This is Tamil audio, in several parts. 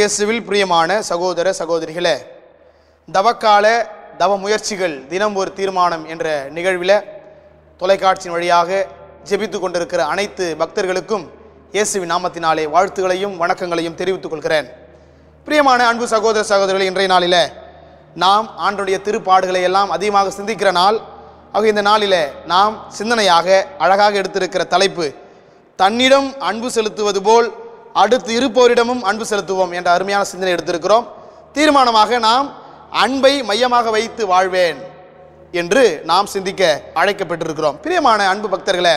இயேசுவில் பிரியமான சகோதர சகோதரிகளே தவக்கால தவ முயற்சிகள் தினம் ஒரு தீர்மானம் என்ற நிகழ்வில் தொலைக்காட்சியின் வழியாக ஜெபித்து கொண்டிருக்கிற அனைத்து பக்தர்களுக்கும் இயேசுவின் நாமத்தினாலே வாழ்த்துகளையும் வணக்கங்களையும் தெரிவித்துக் கொள்கிறேன் பிரியமான அன்பு சகோதர சகோதரிகள் இன்றைய நாளில் நாம் ஆண்டுடைய திருப்பாடுகளை எல்லாம் அதிகமாக சிந்திக்கிற நாள் ஆக இந்த நாளில் நாம் சிந்தனையாக அழகாக எடுத்திருக்கிற தலைப்பு தன்னிடம் அன்பு செலுத்துவது போல் அடுத்து இருப்போரிடமும் அன்பு செலுத்துவோம் என்ற அருமையான சிந்தனை எடுத்திருக்கிறோம் தீர்மானமாக நாம் அன்பை மையமாக வைத்து வாழ்வேன் என்று நாம் சிந்திக்க அழைக்கப்பட்டிருக்கிறோம் பிரியமான அன்பு பக்தர்களே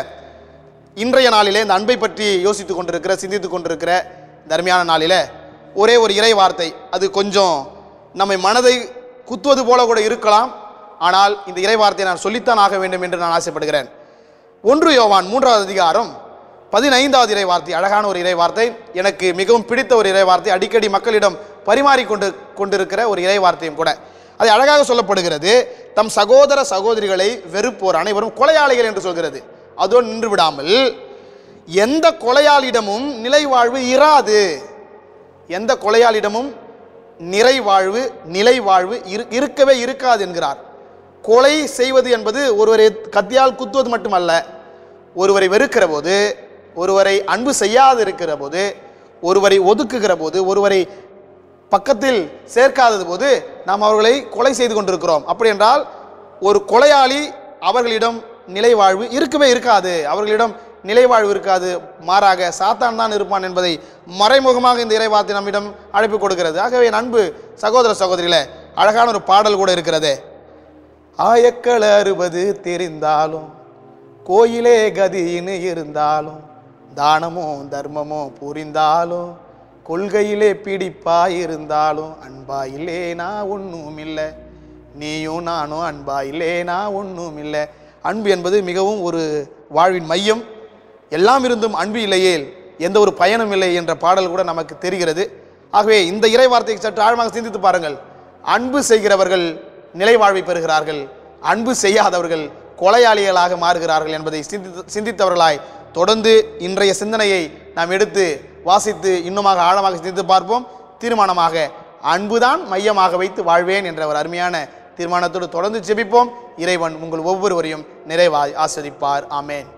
இன்றைய நாளிலே இந்த அன்பை பற்றி யோசித்து கொண்டிருக்கிற சிந்தித்து கொண்டிருக்கிற இந்த அருமையான நாளில் ஒரே ஒரு இறை வார்த்தை அது கொஞ்சம் நம்மை மனதை குத்துவது போல கூட இருக்கலாம் ஆனால் இந்த இறை வார்த்தையை நான் சொல்லித்தான் ஆக வேண்டும் என்று நான் ஆசைப்படுகிறேன் ஒன்று யோவான் மூன்றாவது அதிகாரம் பதினைந்தாவது இறை வார்த்தை அழகான ஒரு இறை வார்த்தை எனக்கு மிகவும் பிடித்த ஒரு இறை வார்த்தை அடிக்கடி மக்களிடம் பரிமாறிக்கொண்டு கொண்டிருக்கிற ஒரு இறை வார்த்தையும் கூட அது அழகாக சொல்லப்படுகிறது தம் சகோதர சகோதரிகளை வெறுப்போர் அனைவரும் கொலையாளிகள் என்று சொல்கிறது அதோடு நின்று விடாமல் எந்த கொலையாளிடமும் நிலைவாழ்வு இராது எந்த கொலையாளிடமும் நிறைவாழ்வு நிலை இரு இருக்கவே இருக்காது என்கிறார் கொலை செய்வது என்பது ஒருவரை கத்தியால் குத்துவது மட்டுமல்ல ஒருவரை வெறுக்கிற போது ஒருவரை அன்பு செய்யாது இருக்கிற போது ஒருவரை ஒதுக்குகிற போது ஒருவரை பக்கத்தில் சேர்க்காதது போது நாம் அவர்களை கொலை செய்து கொண்டிருக்கிறோம் அப்படி என்றால் ஒரு கொலையாளி அவர்களிடம் நிலைவாழ்வு இருக்கவே இருக்காது அவர்களிடம் நிலைவாழ்வு இருக்காது மாறாக சாத்தான் தான் இருப்பான் என்பதை மறைமுகமாக இந்த இறைவார்த்தை நம்மிடம் அழைப்பு கொடுக்கிறது ஆகவே அன்பு சகோதர சகோதரியில் அழகான ஒரு பாடல் கூட இருக்கிறதே ஆயக்கள் அறுபது தெரிந்தாலும் கோயிலே கதின்னு இருந்தாலும் தானமும் தர்மமும் புரிந்தாலும் கொள்கையிலே பிடிப்பாயிருந்தாலும் அன்பாயிலே இல்லேனா ஒன்றும் இல்லை நீயும் நானும் அன்பாயிலே நான் ஒன்றும் இல்லை அன்பு என்பது மிகவும் ஒரு வாழ்வின் மையம் எல்லாம் இருந்தும் அன்பு இல்லையே எந்த ஒரு பயனும் இல்லை என்ற பாடல் கூட நமக்கு தெரிகிறது ஆகவே இந்த இறை வார்த்தையை சற்று ஆழமாக சிந்தித்து பாருங்கள் அன்பு செய்கிறவர்கள் நிலை வாழ்வை பெறுகிறார்கள் அன்பு செய்யாதவர்கள் கொலையாளிகளாக மாறுகிறார்கள் என்பதை சிந்தித்து சிந்தித்தவர்களாய் தொடர்ந்து இன்றைய சிந்தனையை நாம் எடுத்து வாசித்து இன்னுமாக ஆழமாக சிந்தித்து பார்ப்போம் தீர்மானமாக அன்புதான் மையமாக வைத்து வாழ்வேன் என்ற ஒரு அருமையான தீர்மானத்தோடு தொடர்ந்து ஜெபிப்போம் இறைவன் உங்கள் ஒவ்வொருவரையும் நிறைவாய் ஆஸ்வதிப்பார் ஆமேன்